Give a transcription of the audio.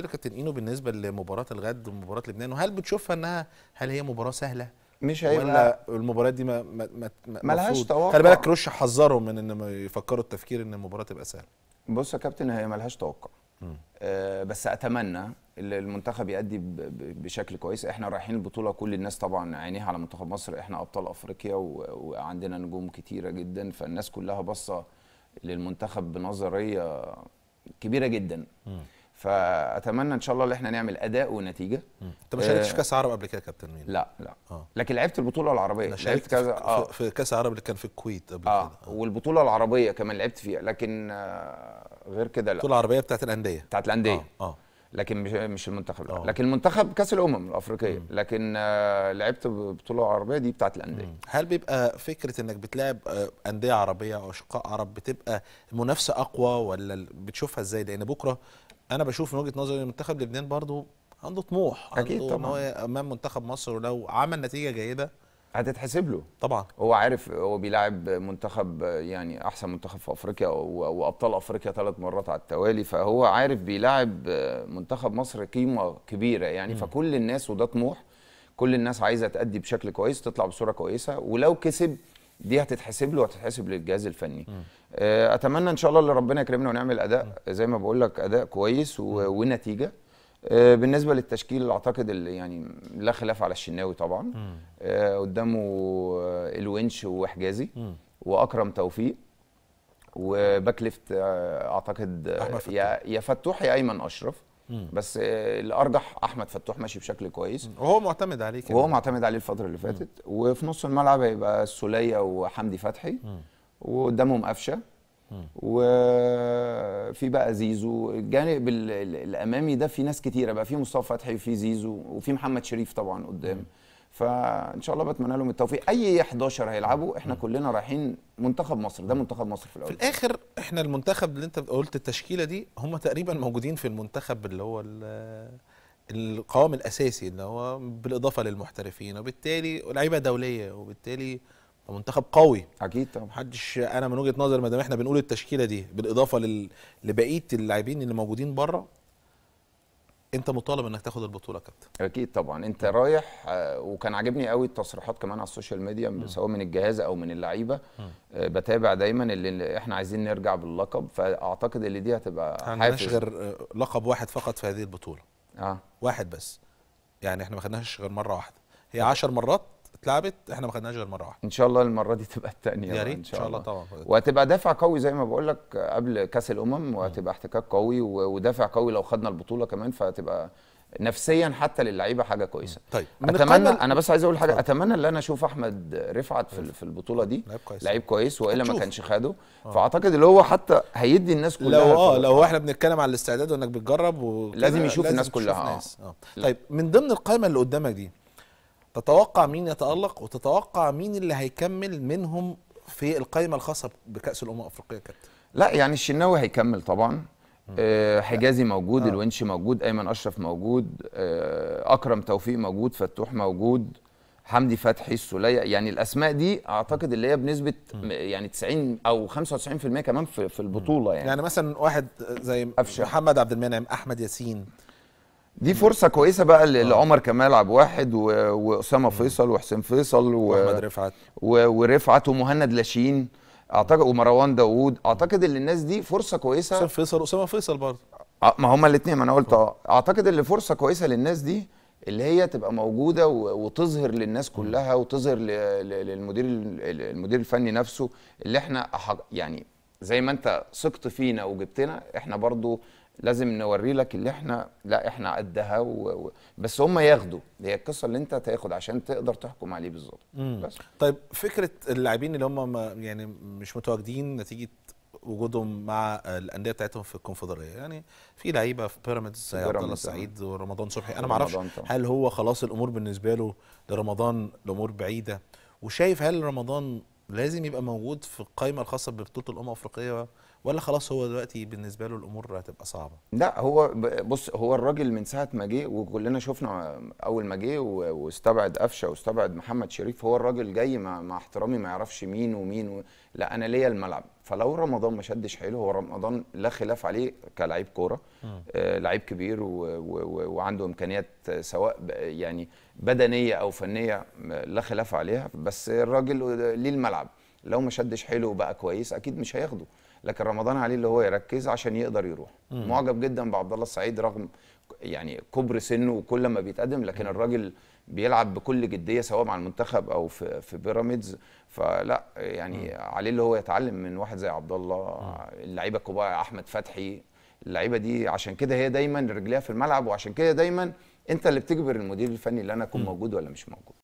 كابتن اينو بالنسبه لمباراه الغد ومباراه لبنان وهل بتشوفها انها هل هي مباراه سهله؟ مش هيبقى ولا المباريات دي ما ما ما ملهاش توقع خلي بالك كروش حذرهم من ان يفكروا التفكير ان المباراه تبقى سهله بص يا كابتن هي ملهاش توقع آه بس اتمنى المنتخب يأدي بشكل كويس احنا رايحين البطوله كل الناس طبعا عينيها على منتخب مصر احنا ابطال افريقيا وعندنا نجوم كتيره جدا فالناس كلها باصه للمنتخب بنظريه كبيره جدا م. فاتمنى ان شاء الله ان احنا نعمل اداء ونتيجه انت ما شاركتش في آه، كاس عرب قبل كده يا كابتن مين لا لا آه. لكن لعبت البطوله العربيه أنا لعبت كذا آه. في كاس عرب اللي كان في الكويت قبل آه. كده آه. والبطوله العربيه كمان لعبت فيها لكن آه غير كده لا البطوله العربيه بتاعت الانديه بتاعت الانديه آه. آه. لكن مش مش المنتخب أوه. لكن المنتخب كاس الامم الافريقيه مم. لكن آه، لعبت بطوله عربيه دي بتاعت الانديه هل بيبقى فكره انك بتلعب آه، انديه عربيه او اشقاء عرب بتبقى المنافسه اقوى ولا بتشوفها ازاي لان بكره انا بشوف من وجهه نظري منتخب لبنان برضو عنده طموح أكيد عنده طبعا. ان هو امام منتخب مصر ولو عمل نتيجه جيده هتتحسب له طبعا هو عارف هو بيلعب منتخب يعني احسن منتخب في افريقيا وابطال افريقيا ثلاث مرات على التوالي فهو عارف بيلعب منتخب مصر قيمه كبيره يعني م. فكل الناس وده طموح كل الناس عايزه تأدي بشكل كويس تطلع بصوره كويسه ولو كسب دي هتتحسب له وهتتحسب للجهاز الفني م. آه، اتمنى ان شاء الله اللي ربنا يكرمنا ونعمل اداء زي ما بقول لك اداء كويس ونتيجه آه، بالنسبه للتشكيل اعتقد اللي يعني لا خلاف على الشناوي طبعا آه، قدامه آه، الونش وحجازي واكرم توفيق وباك ليفت اعتقد يا يا فتوح يا ايمن اشرف مم. بس الارجح احمد فتوح ماشي بشكل كويس وهو معتمد عليه كده وهو معتمد عليه الفتره اللي فاتت مم. وفي نص الملعب هيبقى السوليه وحمدي فتحي وقدامهم قفشه وفي بقى زيزو الجانب الامامي ده في ناس كتيره بقى في مصطفى فتحي وفي زيزو وفي محمد شريف طبعا قدام فان شاء الله بتمنى لهم التوفيق اي 11 هيلعبوا احنا كلنا رايحين منتخب مصر ده منتخب مصر في الاول في الاخر احنا المنتخب اللي انت قلت التشكيله دي هم تقريبا موجودين في المنتخب اللي هو القوام الاساسي اللي هو بالاضافه للمحترفين وبالتالي لعيبه دوليه وبالتالي منتخب قوي اكيد طبعا محدش انا من وجهه نظر ما دام احنا بنقول التشكيله دي بالاضافه لل... لبقيه اللاعبين اللي موجودين بره انت مطالب انك تاخد البطوله كابتن اكيد طبعا انت رايح آه، وكان عاجبني قوي التصريحات كمان على السوشيال ميديا سواء من الجهاز او من اللعيبه آه، بتابع دايما اللي احنا عايزين نرجع باللقب فاعتقد اللي دي هتبقى حافز غير آه، لقب واحد فقط في هذه البطوله اه واحد بس يعني احنا ما خدناش غير مره واحده هي 10 مرات اتلعبت احنا ما خدناش غير مره واحده ان شاء الله المره دي تبقى الثانيه يا ريت ان شاء الله طبعا وهتبقى دافع قوي زي ما بقول لك قبل كاس الامم وهتبقى احتكاك قوي ودافع قوي لو خدنا البطوله كمان فهتبقى نفسيا حتى للعيبه حاجه كويسه طيب اتمنى انا بس عايز اقول حاجه طيب. اتمنى ان انا اشوف احمد رفعت في, في البطوله دي لعيب كويس لعيب كويس والا ما كانش خده آه. فاعتقد اللي هو حتى هيدي الناس كلها لو اه لو احنا بنتكلم على الاستعداد وانك بتجرب لازم يشوف لازم الناس كلها آه. ناس. اه طيب من ضمن القائمه اللي قدامك دي تتوقع مين يتالق وتتوقع مين اللي هيكمل منهم في القائمه الخاصه بكاس الامم الافريقيه كابتن لا يعني الشناوي هيكمل طبعا آه، حجازي موجود آه. الونش موجود ايمن اشرف موجود آه، اكرم توفيق موجود فتوح موجود حمدي فتحي السوليه يعني الاسماء دي اعتقد اللي هي بنسبه يعني 90 او 95% كمان في, في البطوله يعني يعني مثلا واحد زي أفشل. محمد عبد المنعم احمد ياسين دي فرصه كويسه بقى آه. لعمر كمال عبد واحد واسامه فيصل وحسين فيصل و... واحمد رفعت و... ورفعت ومهند لاشين اعتقد ومروان داوود اعتقد ان الناس دي فرصه كويسه حسين فيصل واسامه فيصل برضه آه، ما هما الاثنين ما انا قلت آه. اه اعتقد ان فرصه كويسه للناس دي اللي هي تبقى موجوده وتظهر للناس كلها وتظهر للمدير المدير الفني نفسه اللي احنا يعني زي ما انت ثقت فينا وجبتنا احنا برضو لازم نوري لك اللي احنا لا احنا قدها و... و... بس هم ياخدوا هي القصه اللي انت تاخد عشان تقدر تحكم عليه بالظبط بس طيب فكره اللاعبين اللي هم يعني مش متواجدين نتيجه وجودهم مع الانديه بتاعتهم في الكونفدراليه يعني في لعيبه في بيراميدز زي عبد الله السعيد آه. ورمضان صبحي انا ما اعرفش هل هو خلاص الامور بالنسبه له لرمضان الامور بعيده وشايف هل رمضان لازم يبقى موجود في القائمه الخاصه ببطوله الامم الافريقيه ولا خلاص هو دلوقتي بالنسبه له الامور هتبقى صعبه لا هو بص هو الراجل من ساعه ما جه وكلنا شفنا اول ما جه واستبعد قفشه واستبعد محمد شريف هو الراجل جاي مع, مع احترامي ما يعرفش مين ومين و... لا انا ليا الملعب فلو رمضان ما شدش حيله هو رمضان لا خلاف عليه كلاعب كوره آه لعيب كبير و... و... وعنده امكانيات سواء يعني بدنيه او فنيه آه، لا خلاف عليها بس الراجل ليه الملعب لو ما شدش حيله وبقى كويس اكيد مش هياخده لكن رمضان عليه اللي هو يركز عشان يقدر يروح مم. معجب جدا بعبد الله السعيد رغم يعني كبر سنه وكل ما بيتقدم لكن الراجل بيلعب بكل جديه سواء مع المنتخب او في في بيراميدز فلا يعني مم. عليه اللي هو يتعلم من واحد زي عبد الله اللعيبه الكبار احمد فتحي اللعيبه دي عشان كده هي دايما رجليها في الملعب وعشان كده دايما انت اللي بتجبر المدير الفني اللي انا اكون موجود ولا مش موجود